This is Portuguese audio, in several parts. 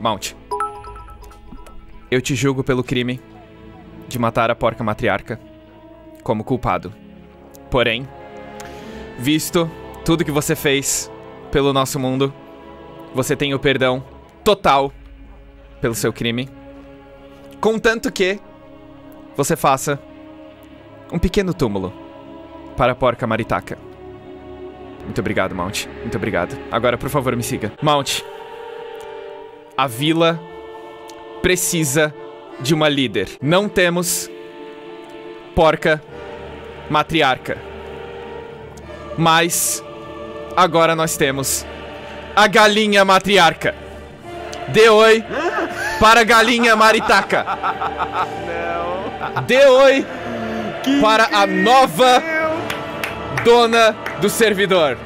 Mount. Eu te julgo pelo crime de matar a porca matriarca como culpado. Porém, visto tudo que você fez pelo nosso mundo, você tem o perdão total pelo seu crime. Contanto que você faça um pequeno túmulo para a porca maritaca. Muito obrigado, Mount. Muito obrigado. Agora, por favor, me siga. Mount, a vila precisa de uma líder. Não temos porca matriarca. Mas agora nós temos a galinha matriarca. Dê oi para a galinha maritaca. Não. Dê oi que para incrível. a nova dona do servidor.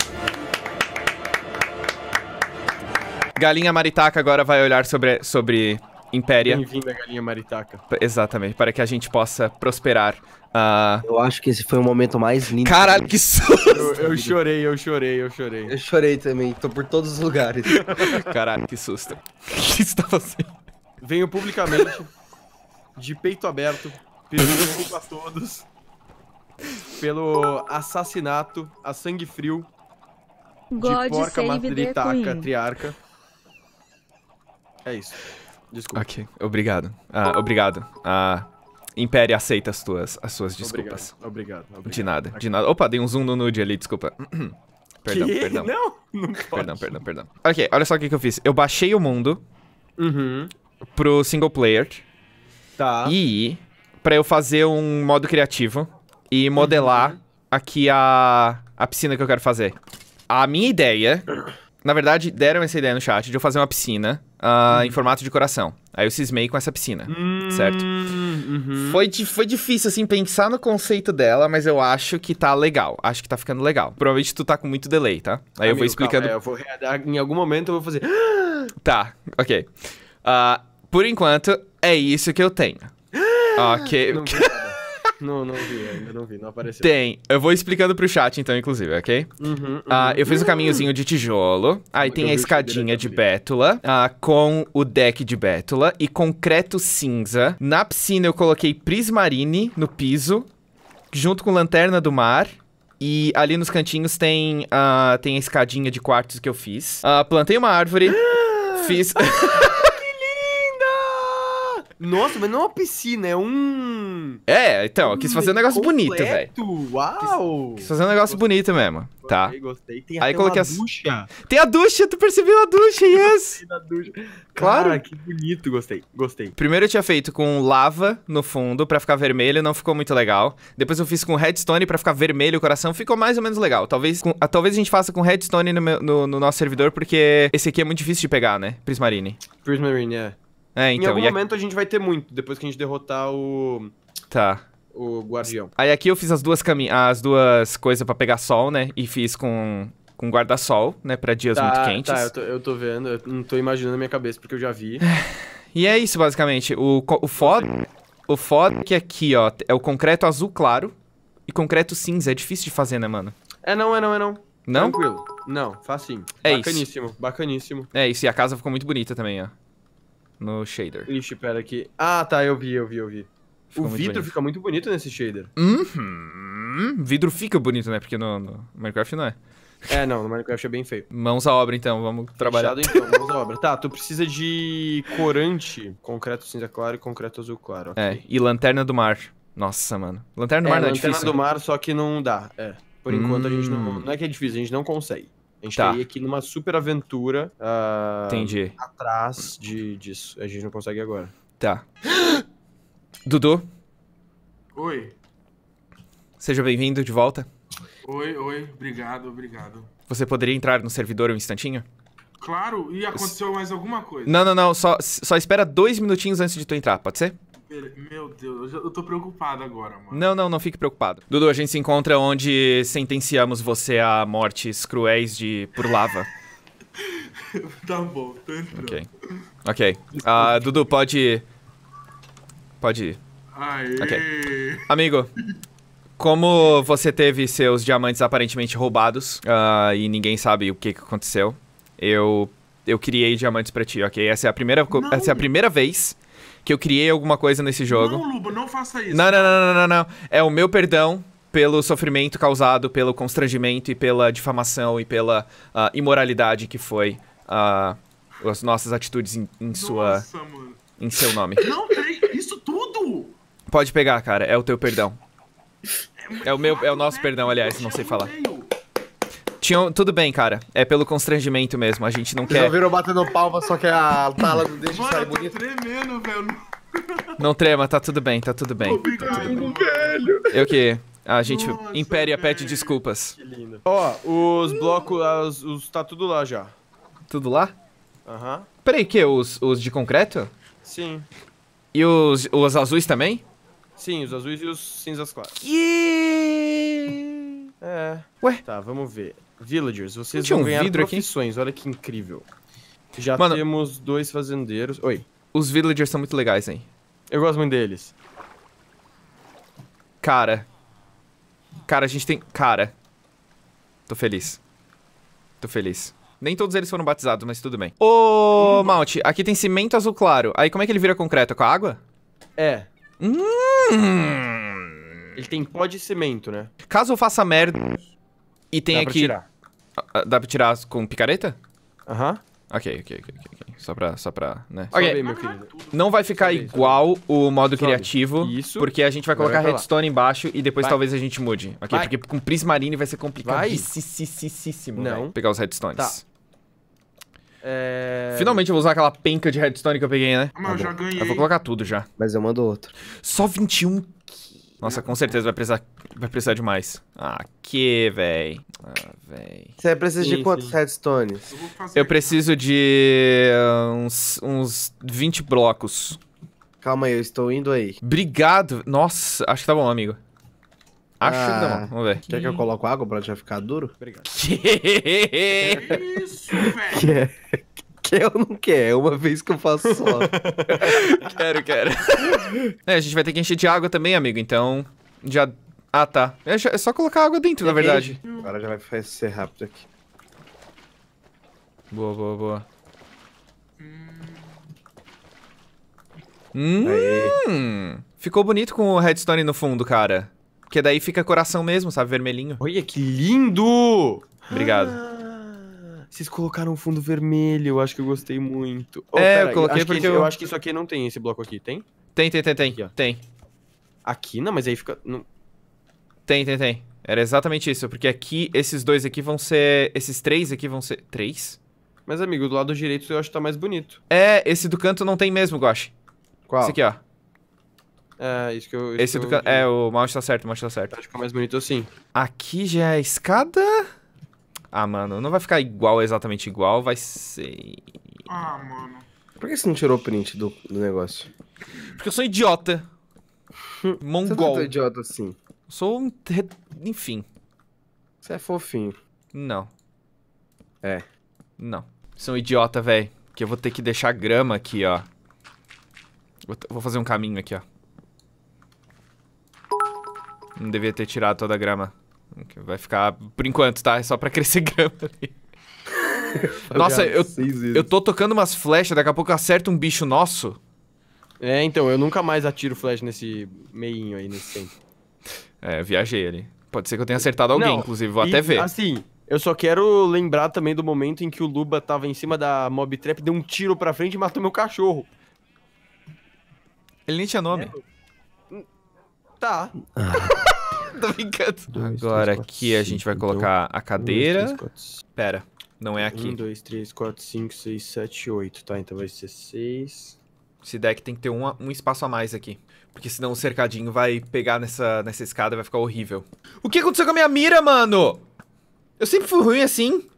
Galinha Maritaca agora vai olhar sobre, sobre Impéria. Bem-vinda, Galinha Maritaca. exatamente, para que a gente possa prosperar. Uh... Eu acho que esse foi o momento mais lindo. Caralho, que susto! Eu, eu chorei, eu chorei, eu chorei. Eu chorei também, tô por todos os lugares. Caralho, que susto. O que você tá fazendo? Venho publicamente, de peito aberto, pedindo desculpa a todos pelo assassinato a sangue frio God de porca Maritaca triarca. É isso. Desculpa. Ok, obrigado. Ah, obrigado. Ah, Império aceita as tuas, as suas desculpas. Obrigado, obrigado, obrigado. De nada, de nada. Opa, dei um zoom no nude ali, desculpa. perdão, que? perdão. Não, não Perdão, perdão, perdão. Ok, olha só o que, que eu fiz. Eu baixei o mundo uhum. pro single player. Tá. E pra eu fazer um modo criativo e modelar uhum. aqui a, a piscina que eu quero fazer. A minha ideia na verdade, deram essa ideia no chat de eu fazer uma piscina uh, uhum. em hum. formato de coração. Aí eu cismei com essa piscina, uhum. certo? Uhum. Foi, foi difícil, assim, pensar no conceito dela, mas eu acho que tá legal. Acho que tá ficando legal. Provavelmente tu tá com muito delay, tá? Aí Amigo, eu vou explicando. Calma, é, eu vou em algum momento eu vou fazer. Tá, ok. Uh, por enquanto, é isso que eu tenho. ok. Não... Não, não vi, ainda não vi, não apareceu. Tem. Eu vou explicando pro chat, então, inclusive, ok? Uhum, ah, uhum. Ah, eu fiz o caminhozinho de tijolo. Aí eu tem a escadinha de bétula, ah, com o deck de bétula e concreto cinza. Na piscina eu coloquei prismarine no piso, junto com lanterna do mar. E ali nos cantinhos tem, uh, tem a escadinha de quartos que eu fiz. Uh, plantei uma árvore, fiz... Nossa, mas não é uma piscina, é um. É, então, eu quis fazer um negócio completo. bonito, velho. Uau! Quis, fazer um negócio gostei, bonito mesmo. Tá. Gostei, gostei. Tem Aí coloquei a ducha. Tem a ducha, tu percebeu a ducha, yes! ducha. Claro. Cara, que bonito, gostei, gostei. Primeiro eu tinha feito com lava no fundo pra ficar vermelho, não ficou muito legal. Depois eu fiz com redstone pra ficar vermelho o coração, ficou mais ou menos legal. Talvez, com, a, ah, talvez a gente faça com redstone no, meu, no, no nosso servidor, porque esse aqui é muito difícil de pegar, né? Prismarine. Prismarine, é. É, então, em algum momento a... a gente vai ter muito, depois que a gente derrotar o. Tá o guardião. Aí aqui eu fiz as duas as duas coisas para pegar sol, né? E fiz com com guarda-sol, né, para dias tá, muito tá, quentes. Tá, eu tô, eu tô vendo, eu não tô imaginando na minha cabeça porque eu já vi. e é isso basicamente. O o foda o foda é que aqui, ó, é o concreto azul claro e concreto cinza, é difícil de fazer, né, mano? É não, é não, é não. Não? Tranquilo. Não, facinho. É bacaníssimo, isso. Bacaníssimo, bacaníssimo. É isso, e a casa ficou muito bonita também, ó no shader. Ixi, pera aqui. Ah, tá, eu vi, eu vi, eu vi. Ficou o vidro bonito. fica muito bonito nesse shader. Uhum. Vidro fica bonito, né? Porque no, no, Minecraft não é. É, não, no Minecraft é bem feio. Mãos à obra, então, vamos trabalhar. Fechado, então, mãos à obra. Tá, tu precisa de corante, concreto cinza claro e concreto azul claro. Okay. É, e lanterna do mar. Nossa, mano. Lanterna do é, mar não é lanterna difícil. Lanterna do mar, só que não dá, é. Por hum. enquanto a gente não. Hum. Não é que é difícil, a gente não consegue. A gente tá. teria que ir numa super aventura uh, Entendi. atrás de, disso. A gente não consegue agora. Tá. Dudu? Oi. Seja bem-vindo de volta. Oi, oi. Obrigado, obrigado. Você poderia entrar no servidor um instantinho? Claro, e aconteceu mais alguma coisa. Não, não, não. Só, só espera dois minutinhos antes de tu entrar, pode ser? Meu Deus, eu tô preocupado agora, mano. Não, não, não fique preocupado. Dudu, a gente se encontra onde sentenciamos você a mortes cruéis de por lava. tá bom, tô entrando. Ok. Ok. Uh, Dudu, pode ir. Pode ir. Aê. Okay. Amigo, como você teve seus diamantes aparentemente roubados uh, e ninguém sabe o que, que aconteceu, eu eu criei diamantes para ti, ok? Essa é a primeira, essa é a primeira vez que eu criei alguma coisa nesse jogo. Não, Luba, não faça isso. Não, não, não, não, não, não. É o meu perdão pelo sofrimento causado, pelo constrangimento e pela difamação e pela uh, imoralidade que foi uh, as nossas atitudes em, em Nossa, sua. Mano. Em seu nome. Não tem isso tudo! Pode pegar, cara. É o teu perdão. É, é o meu, é o nosso né? perdão, aliás, não sei falar. Meio. Tinha, tudo bem, cara. É pelo constrangimento mesmo. A gente não Vocês quer. Ouviram batendo palma, só que a tala do deixa sair bonita. tremendo, velho. Não trema, tá tudo bem, tá tudo bem. tá tudo bem. velho. Eu que. A gente Nossa, impéria velho. pede desculpas. Que lindo. Ó, os blocos, os, os, tá tudo lá já. Tudo lá? Aham. Uhum. Peraí, que? Os, os de concreto? Sim. E os, os azuis também? Sim, os azuis e os cinzas claros. que É. Ué? Tá, vamos ver. Villagers, vocês vão um ganhar profissões, aqui? olha que incrível. Já Mano, temos dois fazendeiros. Oi. Os villagers são muito legais, hein? Eu gosto muito deles. Cara. Cara, a gente tem... Cara. Tô feliz. Tô feliz. Nem todos eles foram batizados, mas tudo bem. Ô, hum. Malt, aqui tem cimento azul claro. Aí como é que ele vira concreto? Com a água? É. Hum. Ele tem pó de cimento, né? Caso eu faça merda e tenha que... Tirar. Ah, dá pra tirar com picareta? Aham. Uh -huh. Ok, ok, ok, ok. Só pra, só pra, né? Sobe meu querido. Não vai ficar sobe, igual sobe. o modo sobe. criativo. Isso. Porque a gente vai colocar vai redstone embaixo e depois vai. talvez a gente mude. Ok? Vai. Porque com Prismarine vai ser complicadíssimo. Né? Não. Véio, pegar os redstones. Tá. É... Finalmente eu vou usar aquela penca de redstone que eu peguei, né? Mas eu já ganhei. Eu vou colocar tudo já. Mas eu mando outro. Só 21 que... Nossa, com certeza vai precisar, vai precisar de mais. Ah, que, véi. Ah, véi. Você precisa de quantos redstones? Eu, Eu preciso de ah, uns, uns 20 blocos. Calma aí, eu estou indo aí. Obrigado. Nossa, acho que tá bom, amigo. Acho ah, que tá ah, bom, vamos ver. Que... Quer que eu coloque água pra já ficar duro? Obrigado. Que, que isso, velho? É? Quer ou não quer? É uma vez que eu faço só. quero, quero. É, a gente vai ter que encher de água também, amigo, então já... Ah, tá. É, é só colocar água dentro, é na verdade. Aí. Agora já vai ser rápido aqui. Boa, boa, boa. Hum. hum, ficou bonito com o redstone no fundo, cara. Porque daí fica coração mesmo, sabe? Vermelhinho. Olha que lindo! Obrigado. Ah. Vocês colocaram um fundo vermelho, eu acho que eu gostei muito. Oh, é, eu coloquei porque eu... eu... acho que isso aqui não tem esse bloco aqui, tem? Tem, tem, tem, tem. Aqui, ó. tem. aqui não, mas aí fica... Não... Tem, tem, tem. Era exatamente isso, porque aqui, esses dois aqui vão ser... Esses três aqui vão ser... Três? Mas, amigo, do lado direito eu acho que tá mais bonito. É, esse do canto não tem mesmo, Gosh. Qual? Esse aqui, ó. É, isso que eu... Isso esse que do canto... É, o mouse tá certo, o mouse tá certo. Acho que é mais bonito assim. Aqui já é a escada... Ah, mano, não vai ficar igual, exatamente igual, vai ser. Ah, mano. Por que você não tirou o print do, do negócio? Porque eu sou idiota. É Mongol. Você é idiota assim. Sou um. Enfim. Você é fofinho. Não. É. Não. Sou é um idiota, velho. Que eu vou ter que deixar grama aqui, ó. Vou, vou fazer um caminho aqui, ó. Não devia ter tirado toda a grama. Vai ficar, por enquanto, tá? É só pra crescer grama ali. Nossa, eu, eu tô tocando umas flechas, daqui a pouco eu acerto um bicho nosso. É, então, eu nunca mais atiro flecha nesse meinho aí, nesse tempo. É, viajei ali. Pode ser que eu tenha acertado alguém, Não, inclusive, vou e, até ver. Assim, eu só quero lembrar também do momento em que o Luba tava em cima da mob trap, deu um tiro pra frente e matou meu cachorro. Ele nem tinha nome. É. Tá. Ah. Tô brincando. Dois, Agora três, aqui quatro, a gente vai colocar então, a cadeira. Um, dois, três, Pera, não é aqui. 1, 2, 3, 4, 5, 6, 7, 8. Tá, então vai ser 6. Esse deck tem que ter um, um espaço a mais aqui. Porque senão o cercadinho vai pegar nessa, nessa escada e vai ficar horrível. O que aconteceu com a minha mira, mano? Eu sempre fui ruim assim.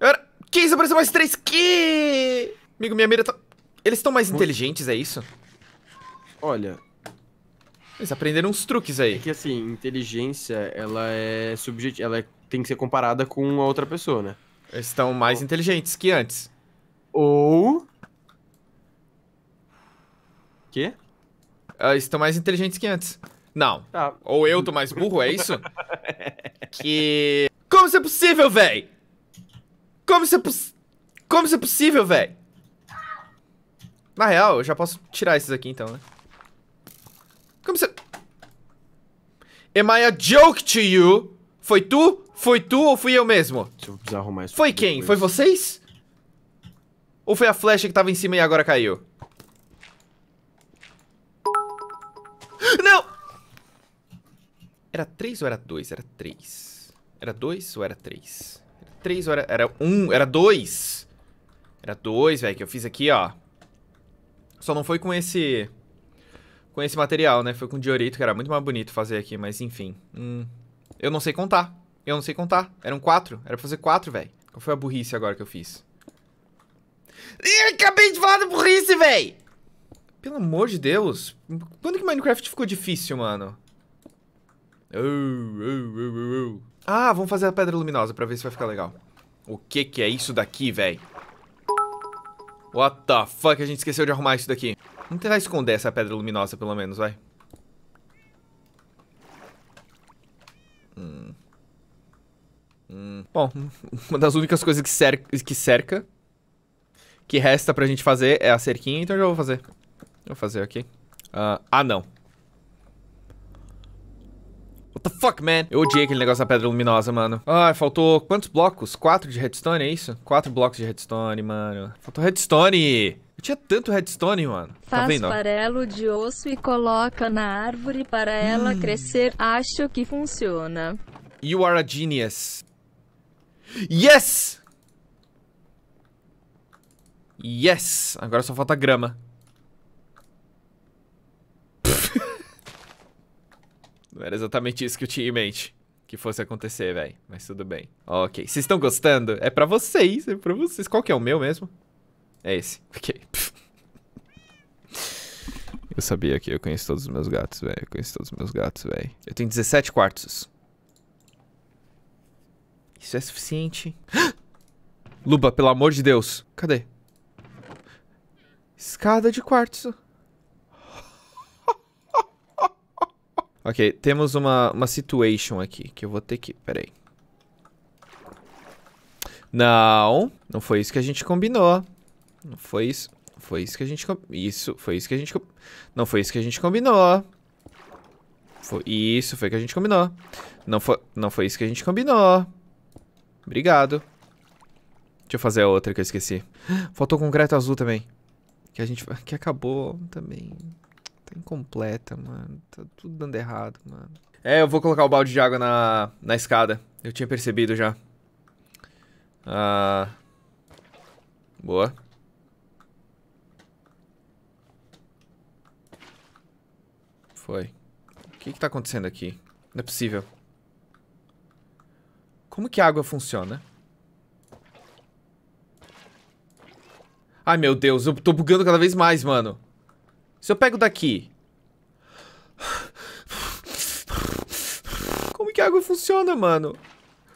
Eu era... Que isso? Apareceu mais três. Que... Amigo, minha mira tá... Eles estão mais inteligentes, é isso? Olha, eles aprenderam uns truques aí. É que assim, inteligência, ela é subjetiva, ela é, tem que ser comparada com a outra pessoa, né? Eles estão mais Ou... inteligentes que antes. Ou. Quê? Ah, eles estão mais inteligentes que antes. Não. Tá. Ou eu tô mais burro, é isso? que. Como isso é possível, véi? Como isso é poss... Como isso é possível, véi? Na real, eu já posso tirar esses aqui então, né? Como você. Am I a joke to you? Foi tu? Foi tu ou fui eu mesmo? Deixa eu precisar arrumar isso. Foi quem? Foi vocês? Ou foi a flecha que tava em cima e agora caiu? Não! Era três ou era dois? Era três. Era dois ou era três? Era três ou era... Era um? Era dois? Era dois, velho, que eu fiz aqui, ó. Só não foi com esse com esse material, né? Foi com diorito, que era muito mais bonito fazer aqui, mas enfim. Hum, eu não sei contar. Eu não sei contar. Eram quatro. Era pra fazer quatro, velho. Qual foi a burrice agora que eu fiz? Ih, acabei de falar da burrice, velho! Pelo amor de Deus. Quando que Minecraft ficou difícil, mano? ah, vamos fazer a pedra luminosa pra ver se vai ficar legal. O que que é isso daqui, velho? What the fuck, a gente esqueceu de arrumar isso daqui. Vamos tentar esconder essa pedra luminosa, pelo menos, vai. Hum. Hum. Bom, uma das únicas coisas que cerca, que cerca, que resta pra gente fazer é a cerquinha, então eu já vou fazer. Vou fazer aqui. Uh, ah, ah, não. What the fuck, man? Eu odiei aquele negócio da pedra luminosa, mano. Ai, faltou quantos blocos? Quatro de redstone, é isso? Quatro blocos de redstone, mano. Faltou redstone! Eu tinha tanto redstone, mano. Tá Faz tá vendo? farelo de osso e coloca na árvore para ela hum. crescer. Acho que funciona. You are a genius. Yes! Yes! Agora só falta grama. Não era exatamente isso que eu tinha em mente que fosse acontecer, velho. Mas tudo bem. Ok. Vocês estão gostando? É pra vocês, é pra vocês. Qual que é o meu mesmo? É esse. Ok. eu sabia que eu conheço todos os meus gatos, velho. Eu conheço todos os meus gatos, velho. Eu tenho 17 quartos. Isso é suficiente. Luba, pelo amor de Deus. Cadê? Escada de quartzo. Ok, temos uma, uma situation aqui que eu vou ter que... Peraí. Não, não foi isso que a gente combinou. Não foi isso. Foi isso que a gente... Isso, foi isso que a gente... Não foi isso que a gente combinou. Foi isso, foi que a gente combinou. Não foi, não foi isso que a gente combinou. Obrigado. Deixa eu fazer a outra que eu esqueci. Faltou concreto azul também. Que a gente... Que acabou também. Tá incompleta, mano. Tá tudo dando errado, mano. É, eu vou colocar o balde de água na, na escada. Eu tinha percebido já. Ah. Boa. Foi. O que que tá acontecendo aqui? Não é possível. Como que a água funciona? Ai, meu Deus, eu tô bugando cada vez mais, mano. Se eu pego daqui... Como que a água funciona, mano?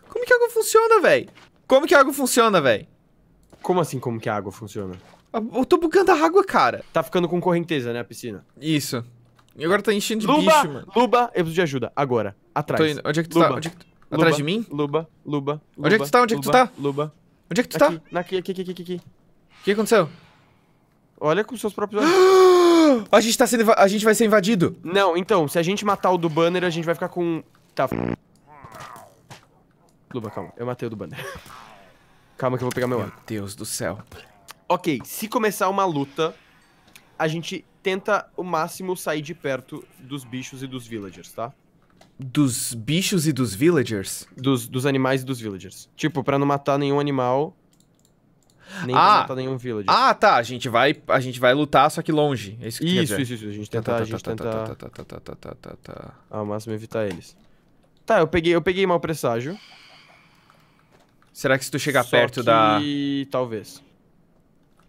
Como que a água funciona, velho? Como que a água funciona, velho? Como assim como que a água funciona? Ah, eu tô bugando a água, cara. Tá ficando com correnteza, né, a piscina? Isso. E agora tá enchendo de Luba, bicho, mano. Luba, eu preciso de ajuda. Agora. Atrás. Onde é que tu Luba. tá? Onde é que tu... Luba, Atrás de mim? Luba, Luba, Luba. Onde é que tu tá? Onde é que tu tá? Luba. Onde é que tu tá? Aqui, aqui, aqui, aqui, aqui. O que aconteceu? Olha com seus próprios olhos. A gente tá sendo a gente vai ser invadido. Não, então, se a gente matar o do banner, a gente vai ficar com... Tá. Luba, calma. Eu matei o do banner. Calma que eu vou pegar meu arco. Meu Deus do céu. Ok, se começar uma luta, a gente tenta o máximo sair de perto dos bichos e dos villagers, tá? Dos bichos e dos villagers? Dos, dos animais e dos villagers. Tipo, pra não matar nenhum animal nem ah, matar nenhum Ah, tá. A gente vai, a gente vai lutar, só que longe. É isso, que isso, isso, isso, A gente tá, tenta, tá, tá, a gente tá, tá tenta... Tá, tá, tá, tá, tá, tá, tá, Ao máximo evitar eles. Tá, eu peguei, eu peguei mau presságio. Será que se tu chegar só perto que... da... talvez.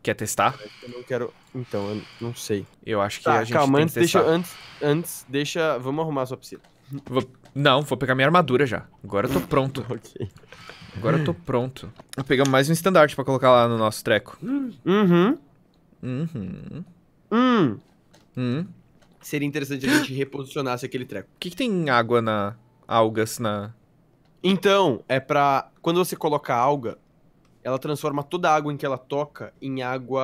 Quer testar? Eu não quero... Então, eu não sei. Eu acho que tá, a gente calma, tem antes, que testar. Deixa, antes, antes, deixa... Vamos arrumar a sua piscina. Vou... Não, vou pegar minha armadura já. Agora eu tô pronto. ok. Agora eu tô pronto. Pegamos mais um estandarte pra colocar lá no nosso treco. Uhum. Uhum. Hum. Hum. Seria interessante a gente reposicionasse aquele treco. O que, que tem água na. algas na. Então, é pra. Quando você coloca alga, ela transforma toda a água em que ela toca em água.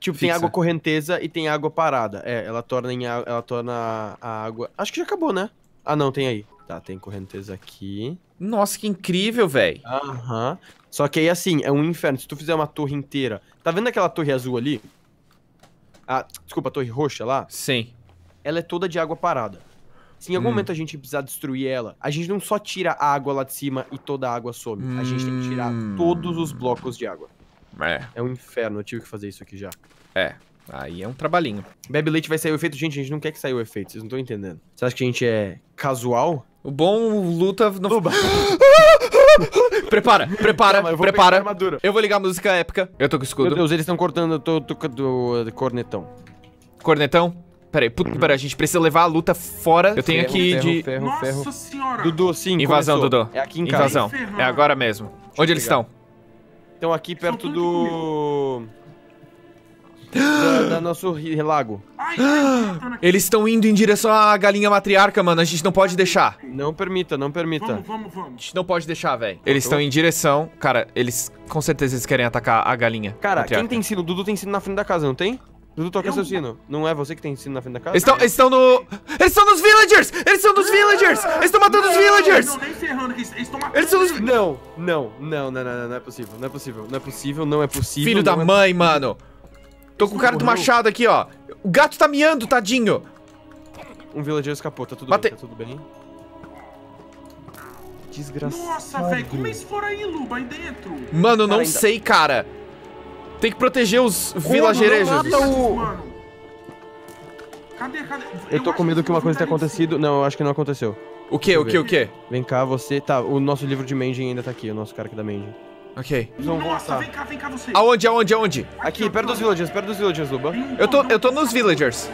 Tipo, Fixa. tem água correnteza e tem água parada. É, ela torna, em, ela torna a água. Acho que já acabou, né? Ah, não, tem aí. Tá, tem correnteza aqui. Nossa, que incrível, velho. Aham. Só que aí, assim, é um inferno. Se tu fizer uma torre inteira... Tá vendo aquela torre azul ali? Ah, desculpa, a torre roxa lá? Sim. Ela é toda de água parada. Se em algum hum. momento a gente precisar destruir ela, a gente não só tira a água lá de cima e toda a água some. Hum. A gente tem que tirar hum. todos os blocos de água. É. É um inferno, eu tive que fazer isso aqui já. É. Aí é um trabalhinho. Bebe leite vai sair o efeito. Gente, a gente não quer que saia o efeito, vocês não estão entendendo. Você acha que a gente é casual? O bom luta... No... prepara, prepara, Calma, eu prepara. Armadura. Eu vou ligar a música épica. Eu tô com escudo. Meu Deus, eles estão cortando, eu tô, tô, tô, do cornetão. Cornetão? Pera aí, puta, a gente precisa levar a luta fora. Eu tenho ferro, aqui ferro, de... Ferro, Nossa senhora! Dudu, sim, Invasão, começou. Dudu. É aqui em casa. Invasão, é agora mesmo. Deixa Onde eles estão? Estão aqui perto do da, da nosso lago. Tá tá eles estão indo em direção à galinha matriarca, mano. A gente não pode deixar. Não permita, não permita. Vamos, vamos, vamos. A gente não pode deixar, velho. Eles estão em direção. Cara, eles com certeza eles querem atacar a galinha. Cara, matriarca. quem tem sino? Dudu tem sino na frente da casa, não tem? Dudu, toca eu... seu sino. Não é você que tem sino na frente da casa? Eles estão, eles estão no... Eles estão nos villagers! Eles são dos ah! villagers! Eles estão matando não, os villagers! Não, nem ferrando eles estão matando eles dos... Não, não, não, não, não, não, é possível, não é possível, não é possível, não é possível. Filho da é mãe, mano! Tô com o cara do machado aqui, ó. O gato tá miando, tadinho. Um villager escapou, tá tudo Bate... bem, tá tudo bem. Desgraçado. Nossa, velho, como eles aí, Luba, aí dentro? Mano, não sei, cara. Tem que proteger os vilagerejos. O... Cadê, cadê? Eu, eu tô com medo que uma coisa tenha acontecido. Não, eu acho que não aconteceu. O que, o que, o que? Vem cá, você... Tá, o nosso livro de Mending ainda tá aqui, o nosso cara aqui da Mending. Ok. Vamos vão voltar. vem cá, vem cá você. Aonde, aonde, aonde? Aqui, perto dos villagers, perto dos villagers, Luba. Eu tô, eu tô nos villagers.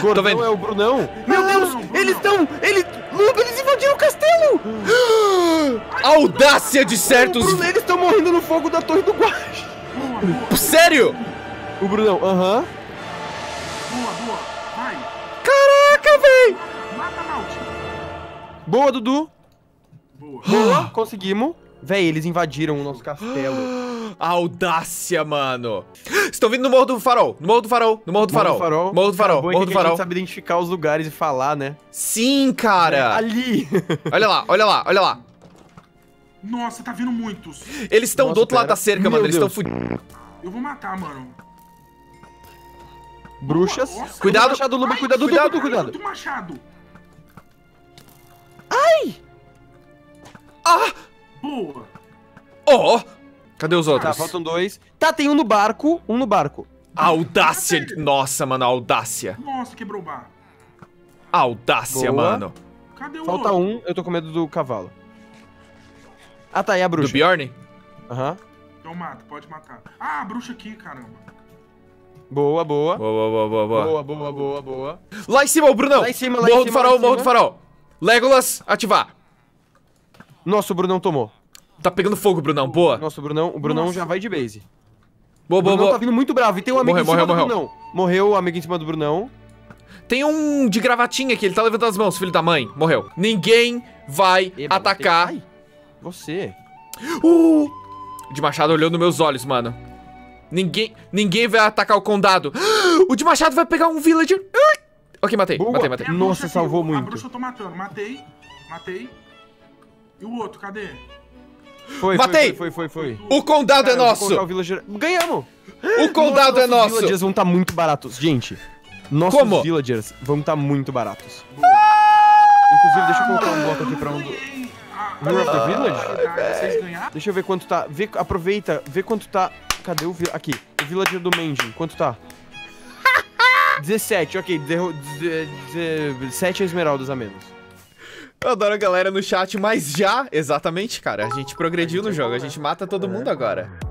Gordão tô vendo. é o Brunão. Meu Deus, eles estão... Eles... Luba, eles invadiram o castelo! Audácia de certos... Bruno, eles estão morrendo no fogo da torre do Guache. Sério? O Brunão, aham. Uh -huh. Boa, boa, vai. Caraca, véi! Mata, Boa, Dudu. Boa. Boa, conseguimos. Véi, eles invadiram o nosso castelo. Audácia, mano. Estão vindo no Morro do Farol, no Morro do Farol, no Morro do Farol. Morro do Farol, Morro do Farol. Morro do Farol. Farol. A gente sabe identificar os lugares e falar, né? Sim, cara. É ali. olha lá, olha lá, olha lá. Nossa, tá vindo muitos. Eles estão do outro pera. lado da cerca, Meu mano. Eles estão fudidos. Eu vou matar, mano. Bruxas. Nossa, cuidado, machado, Luba, cuidado, cuidado, cuidado. cuidado. Boa! Ó! Oh, cadê os outros? Tá, faltam dois. Tá, tem um no barco, um no barco. Audácia! Nossa, mano, audácia. Nossa, quebrou o bar. Audácia, Boa. mano. Cadê o Falta outro? um, eu tô com medo do cavalo. Ah, tá, e a bruxa? Do Bjorn? Aham. Uhum. Então mata, pode matar. Ah, a bruxa aqui, caramba. Boa, boa. Boa, boa, boa, boa. Boa, boa, boa, boa. Lá em cima, o Brunão. Lá em cima, lá morro em cima. Morro do farol, morro do farol. Legolas, ativar. Nossa, o Brunão tomou. Tá pegando fogo, Brunão. Boa. Nossa, o Brunão, o Brunão Nossa. já vai de base. Boa, boa, boa. tá vindo muito bravo. E tem um amigo morreu, em cima morreu, do morreu. Brunão. Morreu o amigo em cima do Brunão. Tem um de gravatinha aqui. Ele tá levantando as mãos, filho da mãe. Morreu. Ninguém vai Eba, atacar. Tem... Você. Uh! De Machado olhou nos meus olhos, mano. Ninguém, ninguém vai atacar o condado. O de Machado vai pegar um villager. Ok, matei, Boa. matei, matei. Nossa, salvou muito. A bruxa eu tô matando. Matei, matei. E o outro, cadê? Foi, Matei! Foi, foi, foi, foi, O condado é Cara, é nosso! O villager... Ganhamos! O condado Nossa, é nosso! Os villagers vão estar tá muito baratos. Gente, nossos Como? villagers vão estar tá muito baratos. Ah, Inclusive, deixa eu colocar um bloco aqui pra um do... of the Village? Ah, deixa eu ver quanto tá. Vê, aproveita, vê quanto tá... Cadê o... Aqui, o villager do Mending, quanto tá? 17, ok. 7 esmeraldas a menos. Eu adoro a galera no chat, mas já, exatamente, cara, a gente progrediu no jogo, a gente mata todo mundo agora.